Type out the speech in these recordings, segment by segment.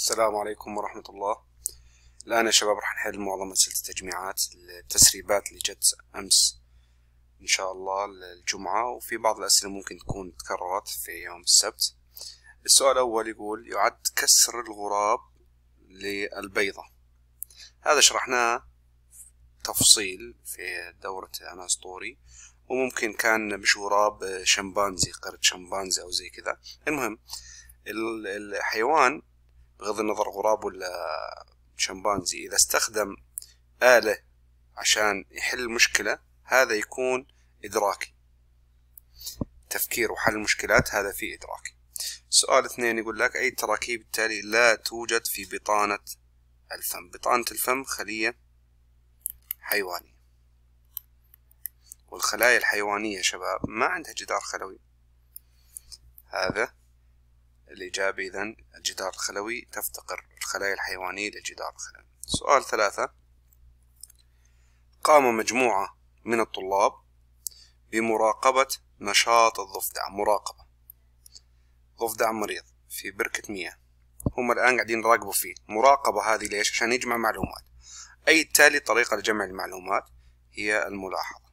السلام عليكم ورحمة الله الآن يا شباب راح نحل معظم أسئلة التجميعات التسريبات اللي جت أمس إن شاء الله الجمعة وفي بعض الأسئلة ممكن تكون تكررت في يوم السبت السؤال الأول يقول يعد كسر الغراب للبيضة هذا شرحناه تفصيل في دورة أنا أسطوري وممكن كان مش غراب شمبانزي قرد شمبانزي أو زي كذا المهم الحيوان بغض النظر غراب ولا شمبانزي إذا استخدم آلة عشان يحل مشكلة هذا يكون إدراكي تفكير وحل المشكلات هذا في إدراكي سؤال اثنين يقول لك أي التراكيب التالي لا توجد في بطانة الفم بطانة الفم خلية حيوانية والخلايا الحيوانية يا شباب ما عندها جدار خلوي هذا الإجابة إذا الجدار الخلوي تفتقر الخلايا الحيوانية للجدار الخلوي سؤال ثلاثة قام مجموعة من الطلاب بمراقبة نشاط الضفدع مراقبة ضفدع مريض في بركة مياه هم الآن قاعدين يراقبوا فيه مراقبة هذه ليش؟ عشان يجمع معلومات أي تالي طريقة لجمع المعلومات هي الملاحظة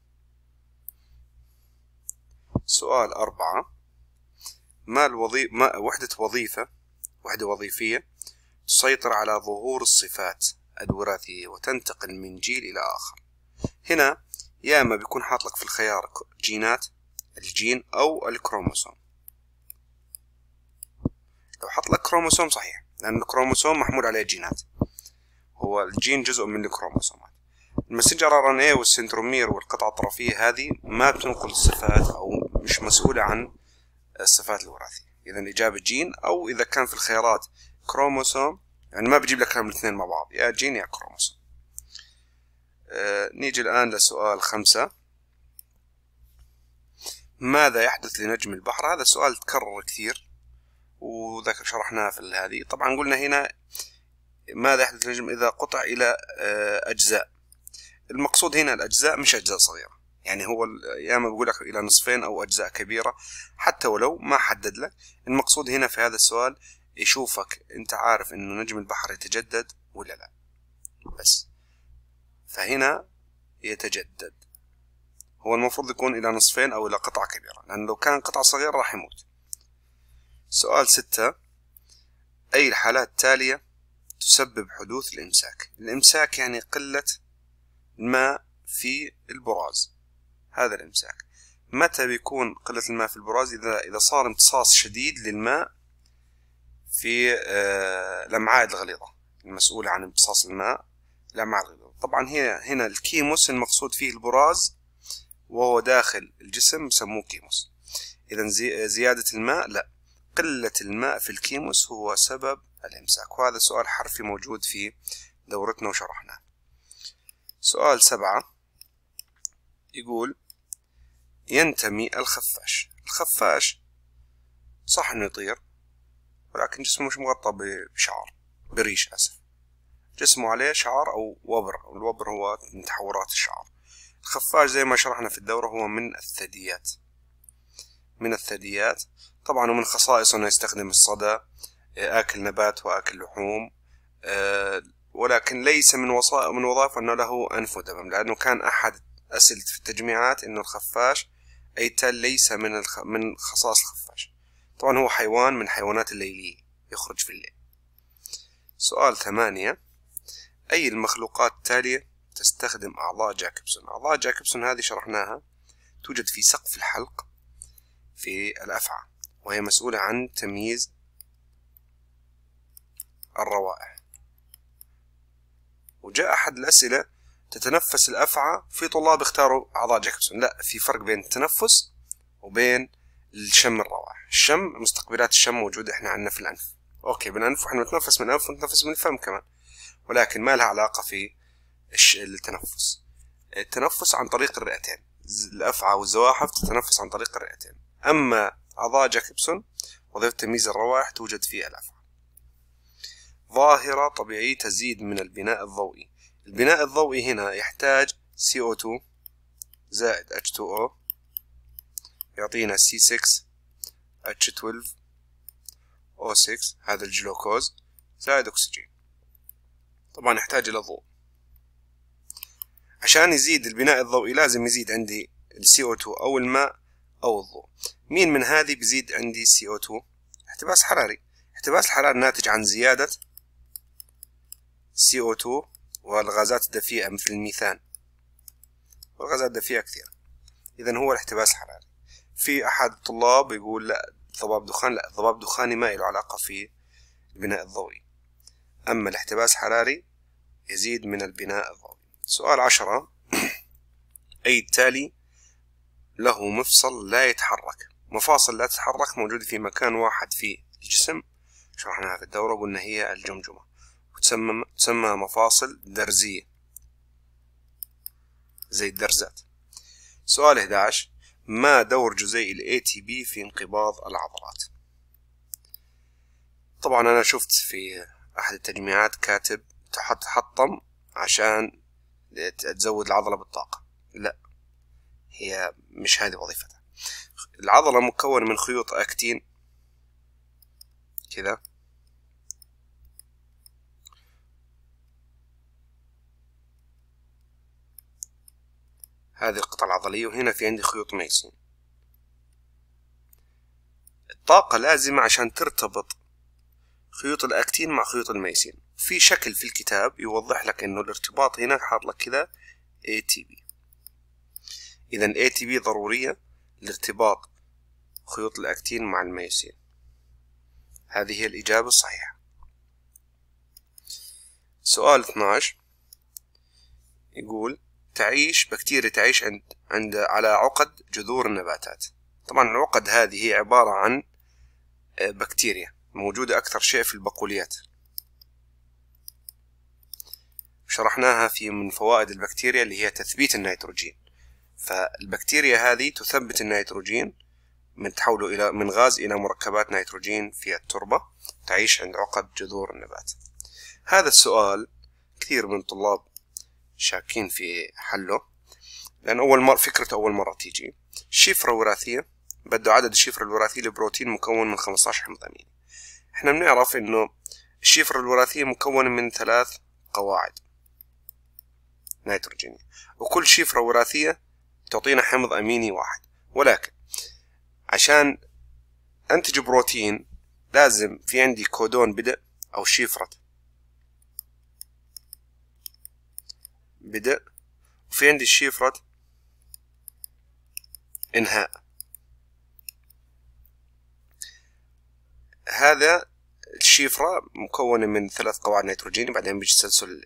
سؤال أربعة ما الوظيفة ما وحدة وظيفة وحدة وظيفية تسيطر على ظهور الصفات الوراثية وتنتقل من جيل إلى آخر هنا يا إما بيكون حاط لك في الخيار جينات الجين أو الكروموسوم لو حط لك كروموسوم صحيح لأن الكروموسوم محمول عليه جينات هو الجين جزء من الكروموسومات المسنجر ار ان اي والسنترومير والقطعة الطرفية هذه ما بتنقل الصفات أو مش مسؤولة عن الصفات الوراثيه اذا إجابة جين او اذا كان في الخيارات كروموسوم يعني ما بجيب لك هم الاثنين مع بعض يا جين يا كروموسوم آه، نيجي الان لسؤال خمسة ماذا يحدث لنجم البحر هذا السؤال تكرر كثير وذاك شرحناه في هذه طبعا قلنا هنا ماذا يحدث لنجم إذا قطع إلى آه، أجزاء المقصود هنا الأجزاء مش أجزاء صغيرة يعني هو يا ما بيقول لك الى نصفين او اجزاء كبيره حتى ولو ما حدد لك المقصود هنا في هذا السؤال يشوفك انت عارف انه نجم البحر يتجدد ولا لا بس فهنا يتجدد هو المفروض يكون الى نصفين او الى قطعه كبيره لان لو كان قطعه صغيره راح يموت سؤال ستة أي الحالات التالية تسبب حدوث الإمساك الإمساك يعني قلة ما في البراز هذا الامساك متى بيكون قلة الماء في البراز إذا إذا صار امتصاص شديد للماء في آه، الأمعاء الغليظة المسؤولة عن امتصاص الماء الأمعاء الغليظة طبعا هي هنا الكيموس المقصود فيه البراز وهو داخل الجسم يسموه كيموس إذا زيادة الماء لا قلة الماء في الكيموس هو سبب الإمساك وهذا سؤال حرفي موجود في دورتنا وشرحناه سؤال سبعة يقول ينتمي الخفاش الخفاش صح انه يطير ولكن جسمه مش مغطى بشعر بريش اسف جسمه عليه شعر او وبر الوبر هو من تحورات الشعر الخفاش زي ما شرحنا في الدورة هو من الثدييات من الثدييات طبعا ومن خصائصه انه يستخدم الصدى آه، اكل نبات واكل لحوم آه، ولكن ليس من وصائ من وظائفه انه له انف ودمم لانه كان احد اسئله في التجميعات انه الخفاش أيتال ليس من الخ... من خصائص الخفاش طبعا هو حيوان من حيوانات الليلية يخرج في الليل سؤال ثمانية أي المخلوقات التالية تستخدم أعضاء جاكبسون أعضاء جاكبسون هذه شرحناها توجد في سقف الحلق في الأفعى وهي مسؤولة عن تمييز الروائح وجاء أحد الأسئلة تتنفس الأفعى في طلاب اختاروا أعضاء جاكبسون لا في فرق بين التنفس وبين الشم الروائح الشم مستقبلات الشم موجودة احنا عندنا في الأنف أوكي بالأنف واحنا نتنفس من الأنف ونتنفس من الفم كمان ولكن ما لها علاقة في التنفس التنفس عن طريق الرئتين الأفعى والزواحف تتنفس عن طريق الرئتين أما أعضاء جاكبسون وظيفة تمييز الروائح توجد في الأفعى ظاهرة طبيعية تزيد من البناء الضوئي البناء الضوئي هنا يحتاج CO2 زائد H2O يعطينا C6 H12 O6 هذا الجلوكوز زائد أكسجين طبعا يحتاج إلى ضوء عشان يزيد البناء الضوئي لازم يزيد عندي CO2 أو الماء أو الضوء مين من هذه بيزيد عندي CO2 احتباس حراري احتباس الحراري ناتج عن زيادة CO2 والغازات الدفيئة مثل الميثان والغازات الدفيئة كثيرة إذا هو الاحتباس الحراري في أحد الطلاب يقول لا ضباب دخان لا ضباب دخاني ما له علاقة في البناء الضوئي أما الاحتباس الحراري يزيد من البناء الضوئي سؤال عشرة أي التالي له مفصل لا يتحرك مفاصل لا تتحرك موجودة في مكان واحد في الجسم شرحناها في الدورة قلنا هي الجمجمة تسمى تسمى مفاصل درزية زي الدرزات سؤال 11 ما دور جزيء الـ ATP في انقباض العضلات طبعا أنا شفت في أحد التجميعات كاتب تحط حطم عشان تزود العضلة بالطاقة لا هي مش هذه وظيفتها العضلة مكونة من خيوط أكتين كذا هذه القطعة العضلية وهنا في عندي خيوط ميسون الطاقة لازمة عشان ترتبط خيوط الأكتين مع خيوط الميسين في شكل في الكتاب يوضح لك إنه الارتباط هنا حاط لك كذا ATP إذا ATP ضرورية لارتباط خيوط الأكتين مع الميسين هذه هي الإجابة الصحيحة سؤال 12 يقول تعيش بكتيريا تعيش عند عند على عقد جذور النباتات طبعا العقد هذه هي عبارة عن آه، بكتيريا موجودة أكثر شيء في البقوليات شرحناها في من فوائد البكتيريا اللي هي تثبيت النيتروجين فالبكتيريا هذه تثبت النيتروجين من تحوله إلى من غاز إلى مركبات نيتروجين في التربة تعيش عند عقد جذور النبات هذا السؤال كثير من طلاب شاكين في حله لأن أول مرة فكرته أول مرة تيجي شفرة وراثية بده عدد الشفرة الوراثية لبروتين مكون من 15 حمض أميني احنا بنعرف إنه الشفرة الوراثية مكونة من ثلاث قواعد نيتروجينية وكل شفرة وراثية تعطينا حمض أميني واحد ولكن عشان أنتج بروتين لازم في عندي كودون بدء أو شفرة بدء وفي عندي شفرة إنهاء هذا الشفرة مكونة من ثلاث قواعد نيتروجيني بعدين بيجي تسلسل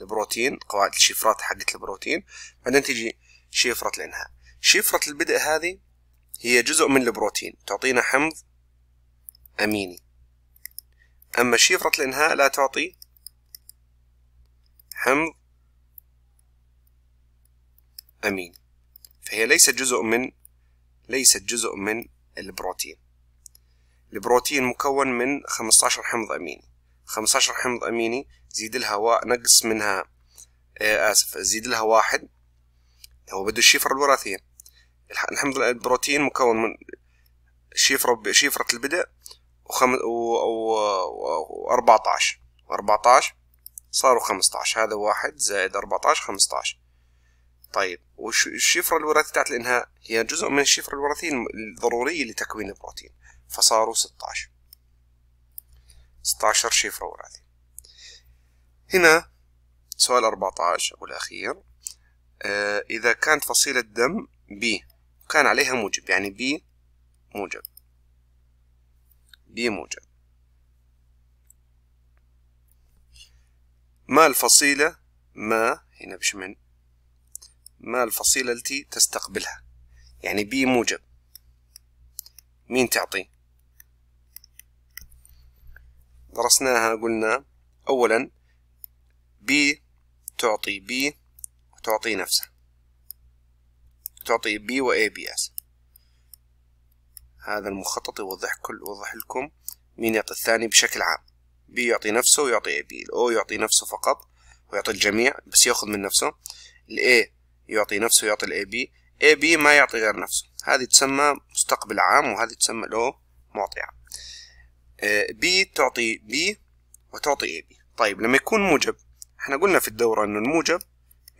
البروتين قواعد الشفرات حقت البروتين بعدين تجي شفرة الإنهاء شفرة البدء هذه هي جزء من البروتين تعطينا حمض أميني أما شفرة الإنهاء لا تعطي حمض أمين فهي ليست جزء من ليست جزء من البروتين البروتين مكون من 15 حمض أميني 15 حمض أميني زيد لها و... نقص منها آه آسف زيد لها واحد هو بده الشفرة الوراثية الحمض البروتين مكون من شفرة شفرة البدء وخم... و... و... و... و14 14 صاروا 15 هذا واحد زائد 14 15 طيب وش الشفرة الوراثية بتاعت الإنهاء هي جزء من الشفرة الوراثية الضرورية لتكوين البروتين فصاروا 16 16 شفرة وراثية هنا سؤال 14 والأخير آه إذا كانت فصيلة دم بي كان عليها موجب يعني بي موجب بي موجب ما الفصيلة ما هنا بشمن ما الفصيلة التي تستقبلها يعني بي موجب مين تعطي درسناها قلنا أولا بي تعطي بي وتعطي نفسها تعطي بي وإي بي اس هذا المخطط يوضح كل يوضح لكم مين يعطي الثاني بشكل عام بي يعطي نفسه ويعطي اي بي الاو يعطي نفسه فقط ويعطي الجميع بس ياخذ من نفسه الاي يعطي نفسه يعطي الاي بي اي بي ما يعطي غير نفسه هذه تسمى مستقبل عام وهذه تسمى له معطي عام بي آه، تعطي بي وتعطي اي بي طيب لما يكون موجب احنا قلنا في الدورة انه الموجب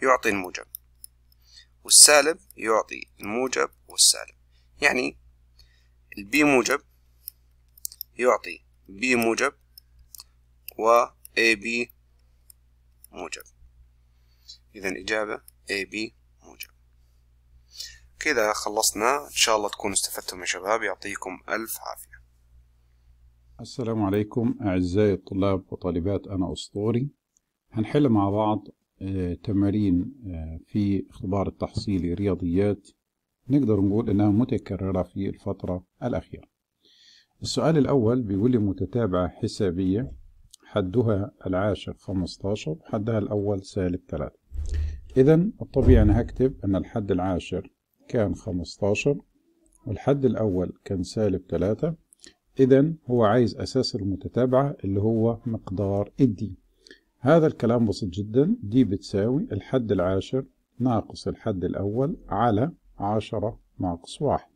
يعطي الموجب والسالب يعطي الموجب والسالب يعني البي موجب يعطي بي موجب و AB موجب إذا إجابة AB كده خلصنا إن شاء الله تكونوا استفدتم يا شباب يعطيكم ألف عافية السلام عليكم أعزائي الطلاب وطالبات أنا أسطوري هنحل مع بعض آه، تمارين آه، في اختبار التحصيلي رياضيات نقدر نقول إنها متكررة في الفترة الأخيرة السؤال الأول بيقول لي متتابعة حسابية حدها العاشر 15 حدها الأول سالب 3 إذا الطبيعي أنا هكتب أن الحد العاشر كان خمستاشر والحد الأول كان سالب تلاتة إذن هو عايز أساس المتتابعة اللي هو مقدار الدي هذا الكلام بسيط جدا دي بتساوي الحد العاشر ناقص الحد الأول على عشرة ناقص واحد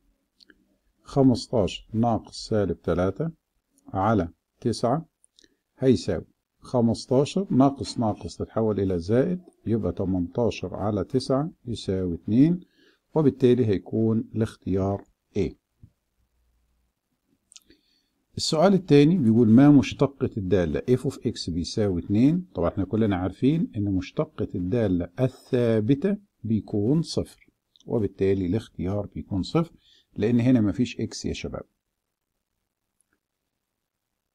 خمستاشر ناقص سالب تلاتة على تسعة هيساوي خمستاشر ناقص ناقص تتحول إلى زائد يبقى تمنتاشر على تسعة يساوي اتنين وبالتالي هيكون الاختيار A السؤال التاني بيقول ما مشتقة الدالة f of x بيساوي 2 طبعا احنا كلنا عارفين ان مشتقة الدالة الثابتة بيكون صفر وبالتالي الاختيار بيكون صفر لان هنا مفيش x يا شباب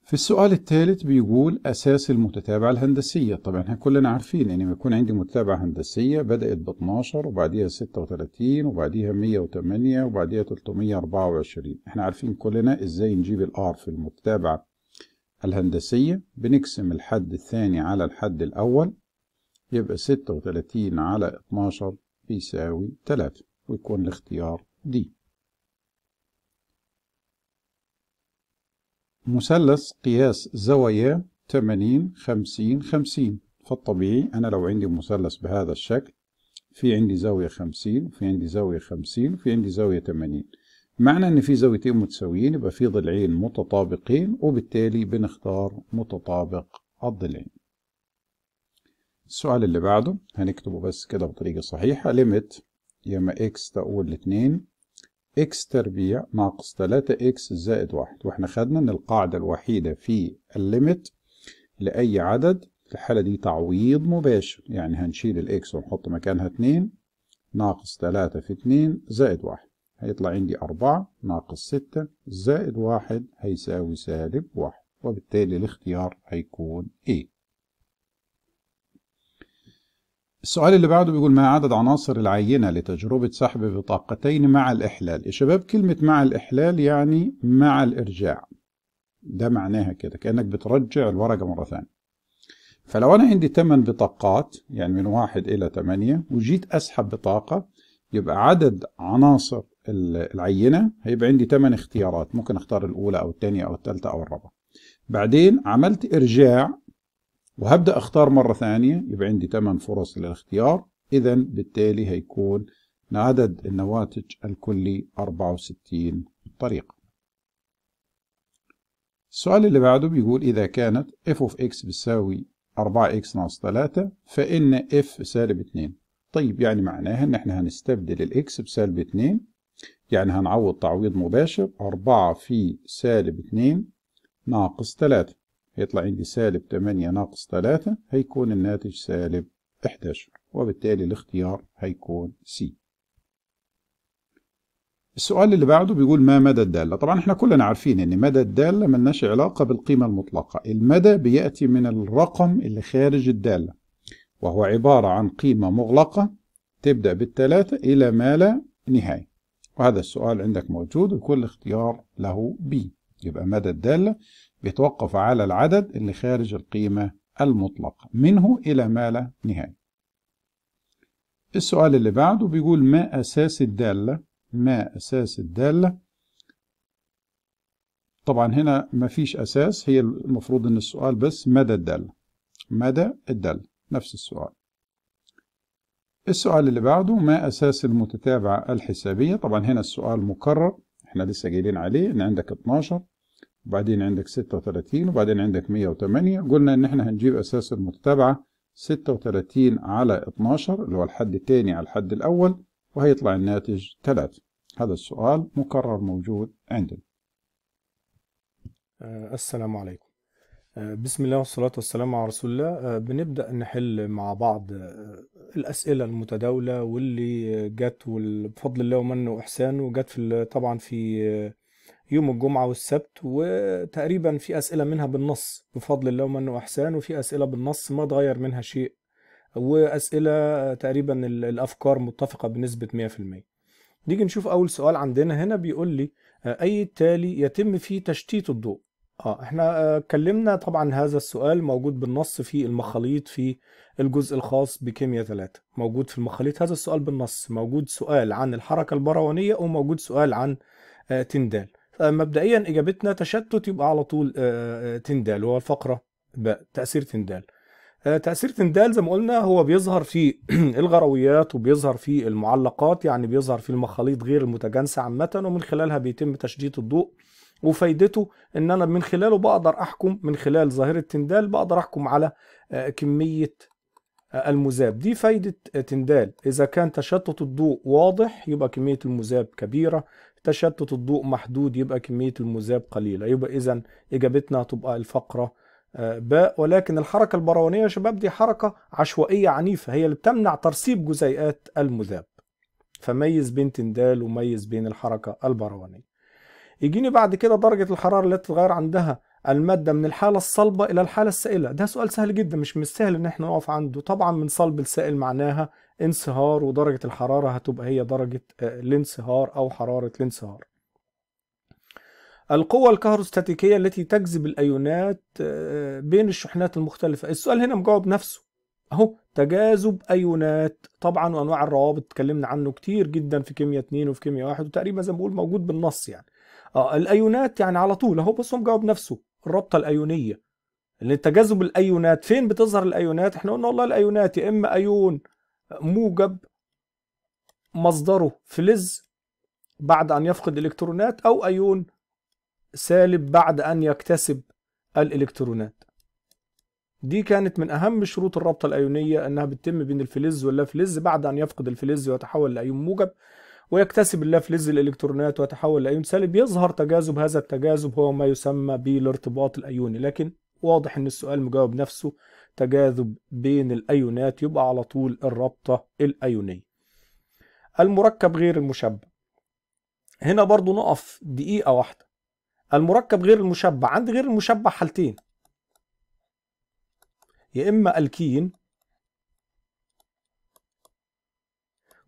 في السؤال الثالث بيقول أساس المتتابعة الهندسية طبعا احنا كلنا عارفين إن يعني ما يكون عندي متتابعة هندسية بدأت ب 12 وبعديها 36 وبعديها 108 وبعديها 324 احنا عارفين كلنا إزاي نجيب الآر في المتتابعة الهندسية بنقسم الحد الثاني على الحد الأول يبقى 36 على 12 بيساوي 3 ويكون الاختيار دي مثلث قياس زوايا 80 50 50 فالطبيعي أنا لو عندي مثلث بهذا الشكل في عندي زاوية 50 وفي عندي زاوية 50 وفي عندي زاوية 80 معنى ان في زاويتين متساويين يبقى في ضلعين متطابقين وبالتالي بنختار متطابق الضلعين السؤال اللي بعده هنكتبه بس كده بطريقة صحيحة ليميت يا ما اكس تقول 2 x تربيع ناقص 3x زائد 1 واحنا خدنا ان القاعدة الوحيدة في الليمت لأي عدد في الحالة دي تعويض مباشر يعني هنشيل الاكس ونحط مكانها 2 ناقص 3 في 2 زائد 1 هيطلع عندي 4 ناقص 6 زائد 1 هيساوي سالب 1 وبالتالي الاختيار هيكون A السؤال اللي بعده بيقول ما عدد عناصر العينة لتجربة سحب بطاقتين مع الإحلال يا شباب كلمة مع الإحلال يعني مع الإرجاع ده معناها كده كأنك بترجع الورقة مرة ثانية فلو أنا عندي 8 بطاقات يعني من 1 إلى 8 وجيت أسحب بطاقة يبقى عدد عناصر العينة هيبقى عندي 8 اختيارات ممكن أختار الأولى أو الثانية أو الثالثة أو الرابعة بعدين عملت إرجاع وهبدأ اختار مرة ثانية يبقى عندي 8 فرص للاختيار إذا بالتالي هيكون عدد النواتج الكلي 64 طريقة السؤال اللي بعده بيقول إذا كانت f of x بتساوي 4x ناقص 3 فإن f سالب 2 طيب يعني معناها إن إحنا هنستبدل الإكس بسالب 2 يعني هنعوض تعويض مباشر 4 في سالب 2 ناقص 3 يطلع عندي سالب 8 ناقص 3 هيكون الناتج سالب 11 وبالتالي الاختيار هيكون سي السؤال اللي بعده بيقول ما مدى الدالة طبعا احنا كلنا عارفين ان مدى الدالة ملناش علاقة بالقيمة المطلقة المدى بيأتي من الرقم اللي خارج الدالة وهو عبارة عن قيمة مغلقة تبدأ بالثلاثة إلى ما لا نهاية وهذا السؤال عندك موجود وكل اختيار له بي يبقى مدى الدالة بيتوقف على العدد اللي خارج القيمة المطلقة منه إلى ما لا نهاية السؤال اللي بعده بيقول ما أساس الدالة ما أساس الدالة طبعا هنا ما فيش أساس هي المفروض إن السؤال بس مدى الدالة مدى الدالة نفس السؤال السؤال اللي بعده ما أساس المتتابعة الحسابية طبعا هنا السؤال مكرر احنا لسه جايين عليه ان عندك 12 وبعدين عندك 36 وبعدين عندك 108 قلنا ان احنا هنجيب اساس المتتابعه 36 على 12 اللي هو الحد الثاني على الحد الاول وهيطلع الناتج 3 هذا السؤال مكرر موجود عندنا آه، السلام عليكم آه، بسم الله والصلاة والسلام على رسول الله آه، بنبدأ نحل مع بعض الأسئلة المتداولة واللي جت بفضل الله ومنه وإحسانه جت في طبعا في يوم الجمعة والسبت وتقريبا في أسئلة منها بالنص بفضل الله ومنه وإحسان وفي أسئلة بالنص ما اتغير منها شيء وأسئلة تقريبا الأفكار متفقة بنسبة 100% نيجي نشوف أول سؤال عندنا هنا بيقول لي آه، أي التالي يتم فيه تشتيت الضوء اه احنا آه، اتكلمنا طبعا هذا السؤال موجود بالنص في المخاليط في الجزء الخاص بكيمياء ثلاثة موجود في المخاليط هذا السؤال بالنص موجود سؤال عن الحركة البروانية وموجود سؤال عن آه، تندال مبدئيا اجابتنا تشتت يبقى على طول آه، آه، تندال هو الفقره ب تاثير تندال آه، تاثير تندال زي ما قلنا هو بيظهر في الغرويات وبيظهر في المعلقات يعني بيظهر في المخاليط غير المتجانسه عامه ومن خلالها بيتم تشديد الضوء وفايدته ان انا من خلاله بقدر احكم من خلال ظاهره تندال بقدر احكم على كميه المذاب دي فايدة تندال إذا كان تشتت الضوء واضح يبقى كمية المذاب كبيرة تشتت الضوء محدود يبقى كمية المذاب قليلة يبقى إذا إجابتنا هتبقى الفقرة آه، باء ولكن الحركة البرونية يا شباب دي حركة عشوائية عنيفة هي اللي بتمنع ترسيب جزيئات المذاب فميز بين تندال وميز بين الحركة البرونية يجيني بعد كده درجة الحرارة التي تتغير عندها المادة من الحالة الصلبة إلى الحالة السائلة ده سؤال سهل جدا مش مستاهل إن احنا نقف عنده طبعا من صلب لسائل معناها انصهار ودرجة الحرارة هتبقى هي درجة آه، الانصهار أو حرارة الانصهار القوة الكهروستاتيكية التي تجذب الأيونات آه، بين الشحنات المختلفة السؤال هنا مجاوب نفسه أهو تجاذب أيونات طبعا وأنواع الروابط اتكلمنا عنه كتير جدا في كيمياء 2 وفي كيمياء 1 وتقريبا زي ما بقول موجود بالنص يعني آه الأيونات يعني على طول أهو بص هو مجاوب نفسه الرابطة الأيونية اللي تجاذب الأيونات فين بتظهر الأيونات احنا قلنا والله الأيونات يا إما أيون موجب مصدره فلز بعد أن يفقد إلكترونات أو أيون سالب بعد أن يكتسب الإلكترونات دي كانت من أهم شروط الرابطة الأيونية أنها بتتم بين الفلز واللافلز بعد أن يفقد الفلز ويتحول لأيون موجب ويكتسب اللافلز الإلكترونات ويتحول لأيون سالب يظهر تجاذب هذا التجاذب هو ما يسمى بالارتباط الأيوني لكن واضح أن السؤال مجاوب نفسه تجاذب بين الايونات يبقى على طول الرابطه الايونيه المركب غير المشبع هنا برضو نقف دقيقه واحده المركب غير المشبع عند غير المشبع حالتين يا اما الكين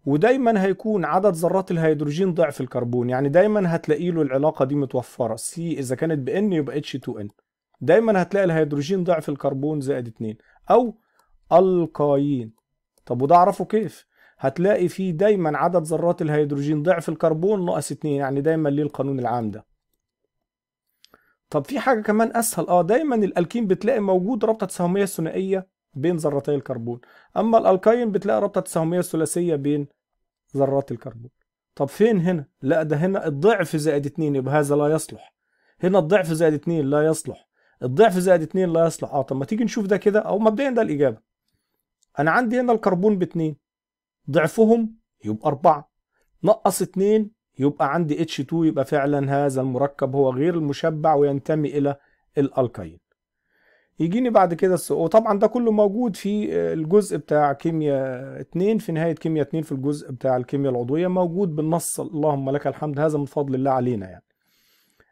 ودايما هيكون عدد ذرات الهيدروجين ضعف الكربون يعني دايما هتلاقي له العلاقه دي متوفره سي اذا كانت بان يبقى اتش 2 ان دايما هتلاقي الهيدروجين ضعف الكربون زائد 2 او القايين طب وده اعرفه كيف هتلاقي فيه دايما عدد ذرات الهيدروجين ضعف الكربون ناقص 2 يعني دايما ليه القانون العام ده طب في حاجه كمان اسهل اه دايما الالكين بتلاقي موجود رابطه تساهميه ثنائيه بين ذرتي الكربون اما الالكاين بتلاقي رابطه تساهميه ثلاثيه بين ذرات الكربون طب فين هنا لا ده هنا الضعف زائد 2 يبقى هذا لا يصلح هنا الضعف زائد 2 لا يصلح الضعف زائد 2 لا يصلح اه طب ما تيجي نشوف ده كده او مبدئيا ده الاجابه انا عندي هنا الكربون ب 2 ضعفهم يبقى 4 نقص 2 يبقى عندي H2 يبقى فعلا هذا المركب هو غير المشبع وينتمي الى الالكاين يجيني بعد كده السؤال وطبعا ده كله موجود في آه، الجزء بتاع كيمياء 2 في نهايه كيمياء 2 في الجزء بتاع الكيمياء العضويه موجود بالنص اللهم لك الحمد هذا من فضل الله علينا يعني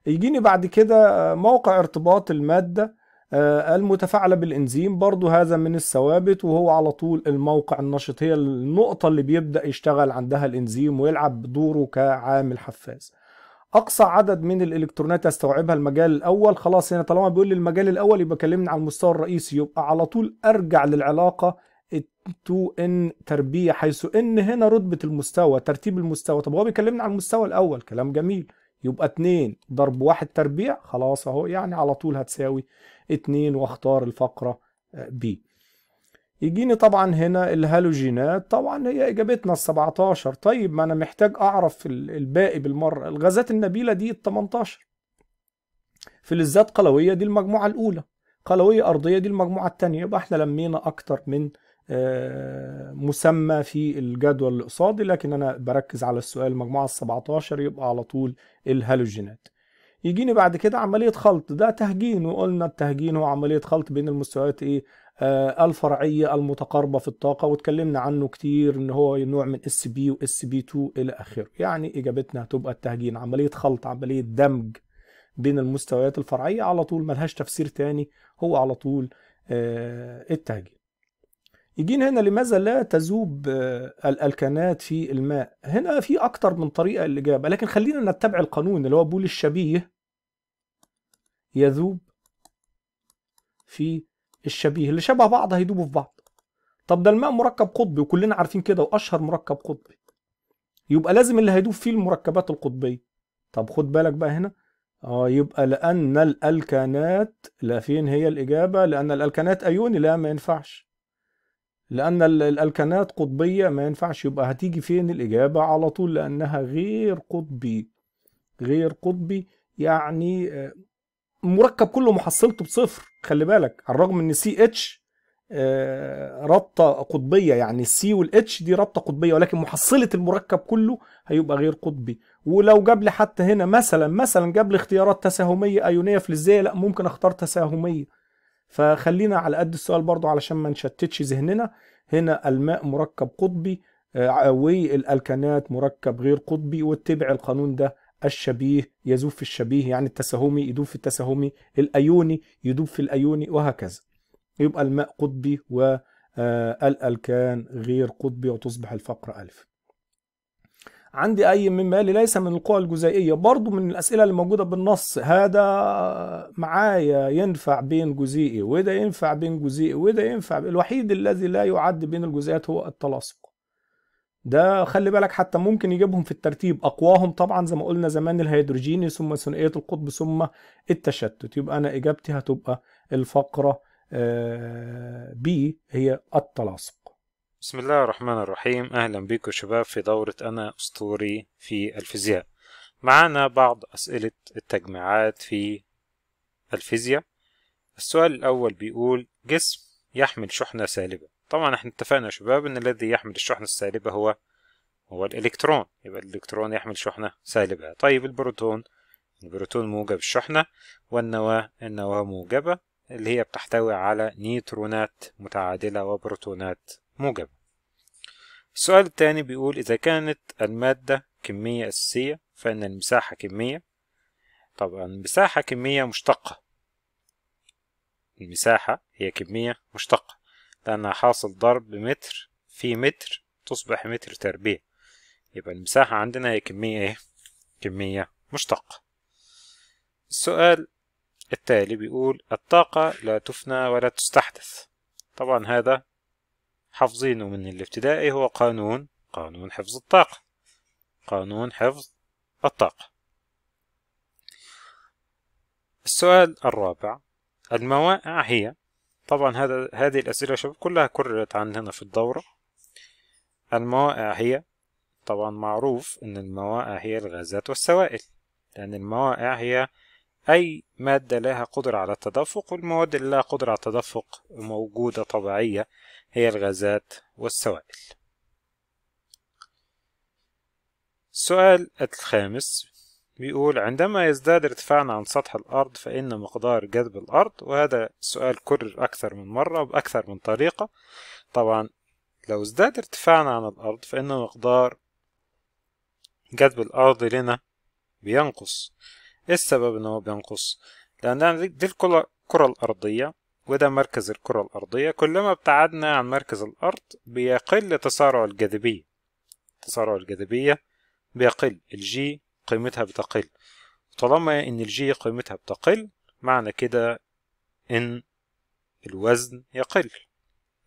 يجيني بعد كده آه، موقع ارتباط المادة آه، المتفاعلة بالإنزيم برضو هذا من الثوابت وهو على طول الموقع النشط هي النقطة اللي بيبدأ يشتغل عندها الإنزيم ويلعب دوره كعامل حفاز اقصى عدد من الالكترونات يستوعبها المجال الاول خلاص هنا طالما بيقول لي المجال الاول يبقى كلمني على المستوى الرئيسي يبقى على طول ارجع للعلاقه 2 ان تربيه حيث ان هنا رتبه المستوى ترتيب المستوى طب هو بيكلمني على المستوى الاول كلام جميل يبقى 2 ضرب 1 تربيع خلاص اهو يعني على طول هتساوي 2 واختار الفقرة ب آه، يجيني طبعا هنا الهالوجينات طبعا هي اجابتنا ال 17 طيب ما انا محتاج اعرف الباقي بالمره الغازات النبيله دي ال 18 فلذات قلويه دي المجموعه الاولى قلويه ارضيه دي المجموعه الثانيه يبقى احنا لمينا اكتر من آه، مسمى في الجدول الاقصادي لكن انا بركز على السؤال مجموعه ال 17 يبقى على طول الهالوجينات يجيني بعد كده عمليه خلط ده تهجين وقلنا التهجين هو عمليه خلط بين المستويات ايه آه الفرعيه المتقاربه في الطاقه واتكلمنا عنه كتير ان هو نوع من اس بي واس بي 2 الى اخره يعني اجابتنا هتبقى التهجين عمليه خلط عمليه دمج بين المستويات الفرعيه على طول ملهاش تفسير تاني هو على طول آه التهجين يجينا هنا لماذا لا تذوب آه، الالكانات في الماء هنا في اكتر من طريقه للاجابه لكن خلينا نتبع القانون اللي هو بول الشبيه يذوب في الشبيه اللي شبه بعض هيدوبوا في بعض طب ده الماء مركب قطبي وكلنا عارفين كده واشهر مركب قطبي يبقى لازم اللي هيدوب فيه المركبات القطبيه طب خد بالك بقى هنا اه يبقى لان الالكانات لا فين هي الاجابه لان الالكانات ايوني لا ما ينفعش لأن الألكانات قطبية ما ينفعش يبقى هتيجي فين الإجابة على طول لأنها غير قطبي غير قطبي يعني آه، مركب كله محصلته بصفر خلي بالك على الرغم ان سي اتش آه، رابطه قطبيه يعني السي والاتش دي رابطه قطبيه ولكن محصله المركب كله هيبقى غير قطبي ولو جاب لي حتى هنا مثلا مثلا جاب لي اختيارات تساهميه ايونيه فلزيه لا ممكن اختار تساهميه فخلينا على قد السؤال برضو علشان ما نشتتش ذهننا هنا الماء مركب قطبي آه، والالكانات مركب غير قطبي واتبع القانون ده الشبيه يذوب في الشبيه يعني التساهمي يذوب في التساهمي الايوني يذوب في الايوني وهكذا يبقى الماء قطبي والالكان آه، غير قطبي وتصبح الفقره الف عندي أي مما ليس من القوى الجزيئية برضو من الأسئلة اللي موجودة بالنص هذا معايا ينفع بين جزيئي وده ينفع بين جزيئي وده ينفع الوحيد الذي لا يعد بين الجزيئات هو التلاصق ده خلي بالك حتى ممكن يجيبهم في الترتيب اقواهم طبعا زي ما قلنا زمان الهيدروجيني ثم ثنائيه القطب ثم التشتت يبقى انا اجابتي هتبقى الفقره بي آه، هي التلاصق بسم الله الرحمن الرحيم أهلا بكم شباب في دورة أنا أسطوري في الفيزياء معانا بعض أسئلة التجميعات في الفيزياء السؤال الأول بيقول جسم يحمل شحنة سالبة طبعا احنا اتفقنا يا شباب ان الذي يحمل الشحنة السالبة هو هو الإلكترون يبقى الإلكترون يحمل شحنة سالبة طيب البروتون البروتون موجب الشحنة والنواة النواة موجبة اللي هي بتحتوي على نيوترونات متعادلة وبروتونات موجب السؤال الثاني بيقول إذا كانت المادة كمية أساسية فإن المساحة كمية طبعا المساحة كمية مشتقة المساحة هي كمية مشتقة لأنها حاصل ضرب متر في متر تصبح متر تربيع يبقى المساحة عندنا هي كمية إيه؟ كمية مشتقة السؤال التالي بيقول الطاقة لا تفنى ولا تستحدث طبعا هذا حافظينه من الابتدائي هو قانون قانون حفظ الطاقة قانون حفظ الطاقة السؤال الرابع الموائع هي طبعا هذا هذه الأسئلة شباب كلها كررت عندنا في الدورة الموائع هي طبعا معروف إن الموائع هي الغازات والسوائل لأن الموائع هي أي مادة لها قدرة على التدفق والمواد اللي لها قدرة على التدفق موجودة طبيعية هي الغازات والسوائل السؤال الخامس بيقول عندما يزداد ارتفاعنا عن سطح الأرض فإن مقدار جذب الأرض وهذا السؤال كرر أكثر من مرة بأكثر من طريقة طبعا لو ازداد ارتفاعنا عن الأرض فإن مقدار جذب الأرض لنا بينقص إيه السبب إن هو بينقص؟ لأن دي الكرة الأرضية وده مركز الكرة الأرضية كلما ابتعدنا عن مركز الأرض بيقل تسارع الجاذبية تسارع الجاذبية بيقل الجي قيمتها بتقل طالما إن الجي قيمتها بتقل معنى كده إن الوزن يقل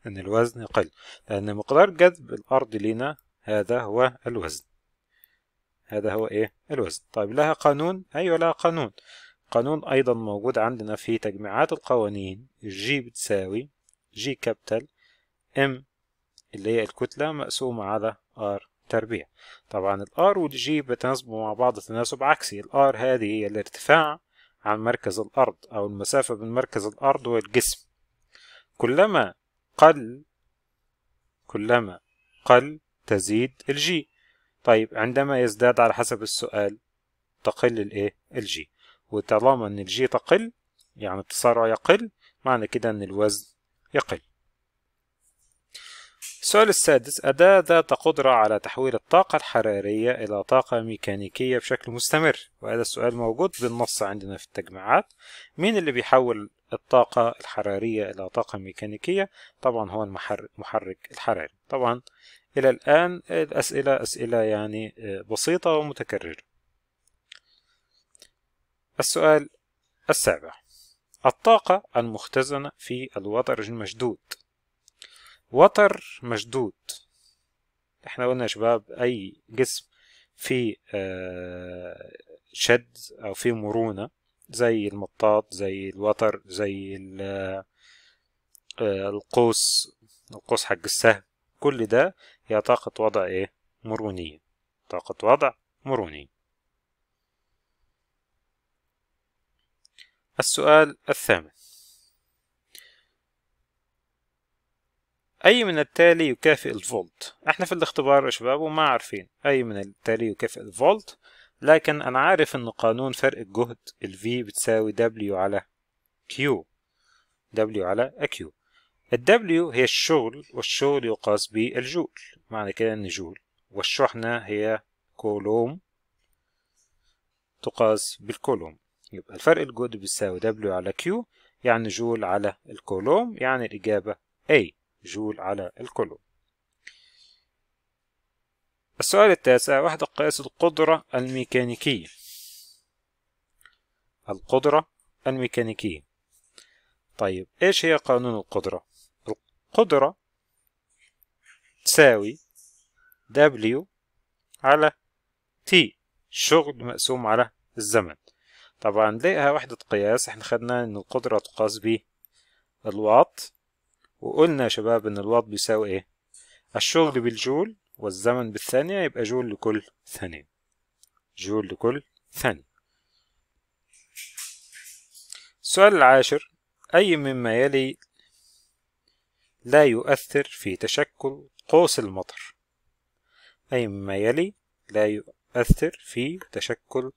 إن الوزن يقل لأن مقدار جذب الأرض لينا هذا هو الوزن هذا هو إيه الوزن طيب لها قانون أيوة لها قانون قانون أيضا موجود عندنا في تجميعات القوانين جي بتساوي جي كابتل ام اللي هي الكتلة مقسومة على ار تربيع طبعا الار والجي بتناسبوا مع بعض تناسب عكسي الار هذه هي الارتفاع عن مركز الأرض أو المسافة بين مركز الأرض والجسم كلما قل كلما قل تزيد الجي طيب عندما يزداد على حسب السؤال تقل الايه الجي وطالما ان الجي تقل يعني التسارع يقل معنى كده ان الوزن يقل السؤال السادس أداة ذات قدرة على تحويل الطاقة الحرارية إلى طاقة ميكانيكية بشكل مستمر وهذا السؤال موجود بالنص عندنا في التجميعات مين اللي بيحول الطاقة الحرارية إلى طاقة ميكانيكية طبعا هو المحرك الحراري طبعا إلى الآن الأسئلة أسئلة يعني آه، بسيطة ومتكررة السؤال السابع الطاقة المختزنة في الوتر المشدود وتر مشدود احنا قلنا يا شباب اي جسم في آه، شد او في مرونة زي المطاط زي الوتر زي آه، القوس القوس حق السهم كل ده هي طاقة وضع ايه مرونية طاقة وضع مرونية السؤال الثامن أي من التالي يكافئ الفولت؟ احنا في الاختبار يا شباب وما عارفين أي من التالي يكافئ الفولت لكن أنا عارف إن قانون فرق الجهد ال V بتساوي W على Q W على Q ال W هي الشغل والشغل يقاس بالجول معنى كده إن جول والشحنة هي كولوم تقاس بالكولوم يبقى الفرق الجهد بيساوي W على Q يعني جول على الكولوم يعني الإجابة A جول على الكولوم السؤال التاسع وحدة قياس القدرة الميكانيكية القدرة الميكانيكية طيب إيش هي قانون القدرة؟ القدرة تساوي W على T الشغل مقسوم على الزمن طبعا نلاقيها وحدة قياس احنا خدنا ان القدرة تقاس ب الواط وقلنا يا شباب ان الواط بيساوي ايه الشغل بالجول والزمن بالثانية يبقى جول لكل ثانية جول لكل ثانية السؤال العاشر أي مما يلي لا يؤثر في تشكل قوس المطر أي مما يلي لا يؤثر في تشكل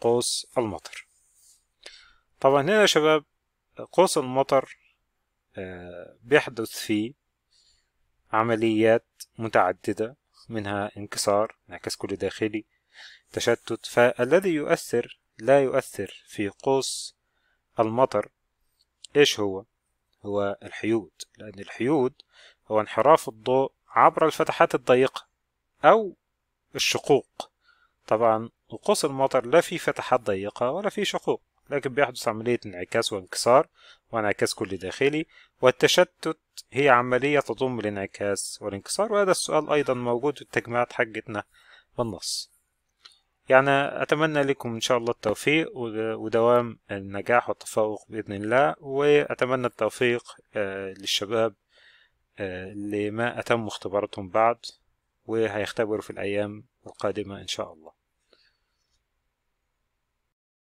قوس المطر طبعا هنا يا شباب قوس المطر آه، بيحدث فيه عمليات متعددة منها انكسار انعكاس كل داخلي تشتت فالذي يؤثر لا يؤثر في قوس المطر ايش هو هو الحيود لأن الحيود هو انحراف الضوء عبر الفتحات الضيقة أو الشقوق طبعا وقوس المطر لا في فتحات ضيقة ولا في شقوق لكن بيحدث عملية انعكاس وانكسار وانعكاس كل داخلي والتشتت هي عملية تضم الانعكاس والانكسار وهذا السؤال أيضا موجود في التجميعات حقتنا بالنص يعني أتمنى لكم إن شاء الله التوفيق ودوام النجاح والتفوق بإذن الله وأتمنى التوفيق آه، للشباب اللي آه، ما أتموا اختباراتهم بعد وهيختبروا في الأيام القادمة إن شاء الله